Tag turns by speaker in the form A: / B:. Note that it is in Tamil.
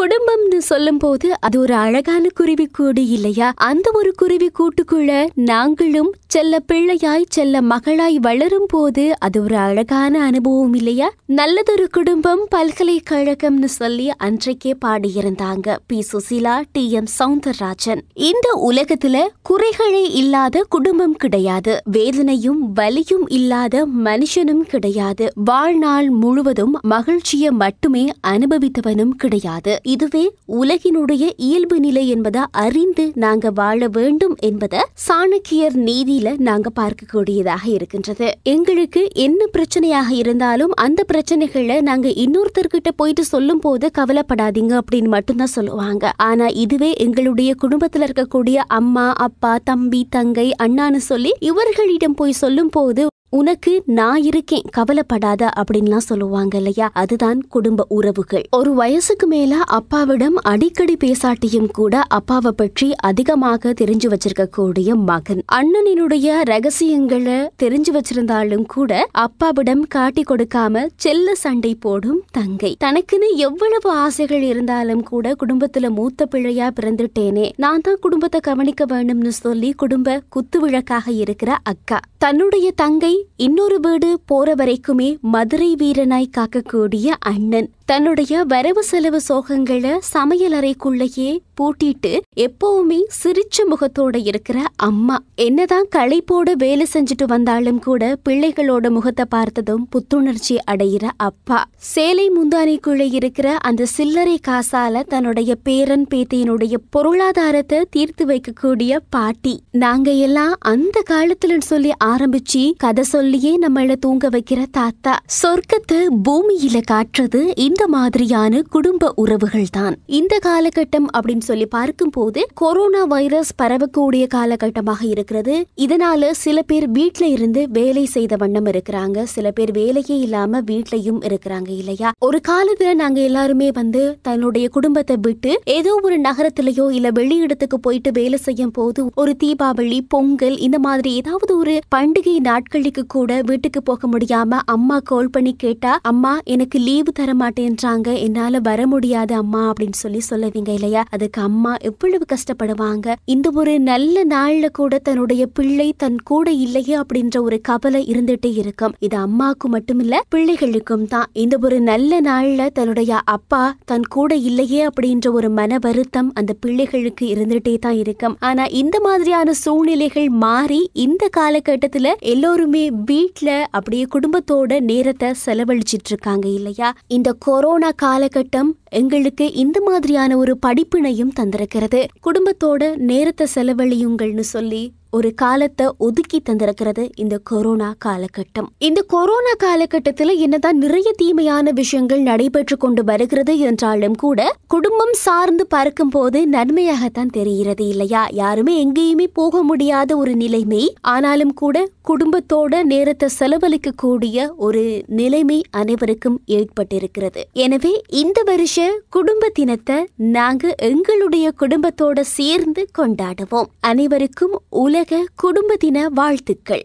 A: குடும்பம்னு சொல்லும்போது அது ஒரு அழகான குருவி கூடு இல்லையா அந்த ஒரு குருவி கூட்டுக்குள்ள நாங்களும் செல்ல பிள்ளையாய் செல்ல மகளாய் வளரும் போது அது ஒரு அழகான அனுபவம் இல்லையா நல்லதொரு குடும்பம் பல்கலைக்கழகம்னு சொல்லி அன்றைக்கே பாடியிருந்தாங்க P Susheela T M Soundararajan இந்த உலகத்துல குறைகளே இல்லாத குடும்பம் கிடையாது வேதனையும் வலியும் இல்லாத மனுஷனும் கிடையாது வாழ்நாள் முழுவதும் மகிழ்ச்சியை மட்டுமே அனுபவித்தவனும் கிடையாது இதுவே உலகினுடைய இயல்பு நிலை என்பதை அறிந்து நாங்க வாழ வேண்டும் என்பதை சாணக்கியர் நீதியில நாங்க பார்க்கக்கூடியதாக இருக்கின்றது எங்களுக்கு என்ன பிரச்சனையாக இருந்தாலும் அந்த பிரச்சனைகள்ல நாங்க இன்னொருத்தர்கிட்ட போயிட்டு சொல்லும் போது கவலைப்படாதீங்க அப்படின்னு மட்டும்தான் சொல்லுவாங்க ஆனா இதுவே எங்களுடைய குடும்பத்துல இருக்கக்கூடிய அம்மா அப்பா தம்பி தங்கை அண்ணான்னு சொல்லி இவர்களிடம் போய் சொல்லும் போது உனக்கு நான் இருக்கேன் கவலைப்படாத அப்படின்லாம் சொல்லுவாங்க இல்லையா அதுதான் குடும்ப உறவுகள் ஒரு வயசுக்கு மேல அப்பாவிடம் அடிக்கடி பேசாட்டியும் கூட அப்பாவை பற்றி அதிகமாக தெரிஞ்சு வச்சிருக்க கூடிய மகன் அண்ணனினுடைய ரகசியங்களை தெரிஞ்சு வச்சிருந்தாலும் கூட அப்பாவிடம் காட்டி கொடுக்காம செல்ல சண்டை போடும் தங்கை தனக்குன்னு எவ்வளவு ஆசைகள் இருந்தாலும் கூட குடும்பத்துல மூத்த பிள்ளையா பிறந்துட்டேனே நான் தான் குடும்பத்தை கவனிக்க வேணும்னு சொல்லி குடும்ப குத்து விளக்காக இருக்கிற அக்கா தன்னுடைய தங்கை இன்னொரு வீடு போற வரைக்குமே மதுரை வீரனாய் காக்கக்கூடிய அண்ணன் தன்னுடைய வரவு செலவு சோகங்களை சமையல் அறைக்குள்ளேயே பூட்டிட்டு எப்பவுமே சிரிச்ச முகத்தோட இருக்கிற அம்மா என்னதான் களைப்போட வேலை செஞ்சுட்டு வந்தாலும் கூட பிள்ளைகளோட முகத்தை பார்த்ததும் புத்துணர்ச்சி அடையிற அப்பா சேலை முந்தானைக்குள்ளே இருக்கிற அந்த சில்லறை காசால தன்னுடைய பேரன் பேத்தியினுடைய பொருளாதாரத்தை தீர்த்து வைக்கக்கூடிய பாட்டி நாங்க எல்லாம் அந்த காலத்துல சொல்லி ஆரம்பிச்சு கதை சொல்லியே நம்மள தூங்க வைக்கிற தாத்தா சொர்க்கத்தை பூமியில காட்டுறது இந்த இந்த மாதிரியான குடும்ப உறவுகள் தான் இந்த காலகட்டம் அப்படின்னு சொல்லி பார்க்கும் போது கொரோனா வைரஸ் பரவக்கூடிய காலகட்டமாக இருக்கிறது இதனால சில பேர் வீட்ல இருந்து வேலை செய்த வண்ணம் இருக்கிறாங்க சில பேர் வேலையே இல்லாம வீட்லயும் இருக்கிறாங்க இல்லையா ஒரு காலத்துல நாங்க எல்லாருமே வந்து தன்னுடைய குடும்பத்தை விட்டு ஏதோ ஒரு நகரத்திலேயோ இல்ல வெளியிடத்துக்கு போயிட்டு வேலை செய்யும் போது ஒரு தீபாவளி பொங்கல் இந்த மாதிரி ஏதாவது ஒரு பண்டிகை நாட்களுக்கு கூட வீட்டுக்கு போக முடியாம அம்மா கால் பண்ணி கேட்டா அம்மா எனக்கு லீவு தர மாட்டேன் என்றாங்க என்னால வர முடியாது அம்மா அப்படின்னு சொல்லி சொல்லுவீங்க இல்லையா அதுக்கு அம்மா எவ்வளவு கஷ்டப்படுவாங்க இந்த ஒரு நல்ல நாள்ல கூட தன்னுடைய பிள்ளை தன் கூட இல்லையே அப்படின்ற ஒரு கவலை இருந்துட்டே இருக்கும் இது அம்மாவுக்கு மட்டும் இல்ல பிள்ளைகளுக்கும் தான் இந்த ஒரு நல்ல நாள்ல தன்னுடைய அப்பா தன் கூட இல்லையே அப்படின்ற ஒரு மன வருத்தம் அந்த பிள்ளைகளுக்கு இருந்துட்டே தான் இருக்கும் ஆனா இந்த மாதிரியான சூழ்நிலைகள் மாறி இந்த காலகட்டத்துல எல்லோருமே வீட்டுல அப்படியே குடும்பத்தோட நேரத்தை செலவழிச்சிட்டு இருக்காங்க இல்லையா இந்த கொரோனா காலகட்டம் எங்களுக்கு இந்த மாதிரியான ஒரு படிப்பினையும் தந்திருக்கிறது குடும்பத்தோட நேரத்தை செலவழியுங்கள்னு சொல்லி ஒரு காலத்தை ஒதுக்கி தந்திருக்கிறது இந்த கொரோனா காலகட்டம் இந்த கொரோனா காலகட்டத்தில் என்னதான் நிறைய தீமையான விஷயங்கள் நடைபெற்று கொண்டு வருகிறது என்றாலும் கூட குடும்பம் சார்ந்து பறக்கும் போது நன்மையாகத்தான் தெரிகிறது இல்லையா யாருமே எங்கேயுமே போக முடியாத ஒரு நிலைமை ஆனாலும் கூட குடும்பத்தோட நேரத்தை செலவழிக்க கூடிய ஒரு நிலைமை அனைவருக்கும் ஏற்பட்டிருக்கிறது எனவே இந்த வருஷ குடும்பத்தினத்தை குடும்ப தினத்தை நாங்க எங்களுடைய குடும்பத்தோட சேர்ந்து கொண்டாடுவோம் அனைவருக்கும் உலக குடும்ப தின வாழ்த்துக்கள்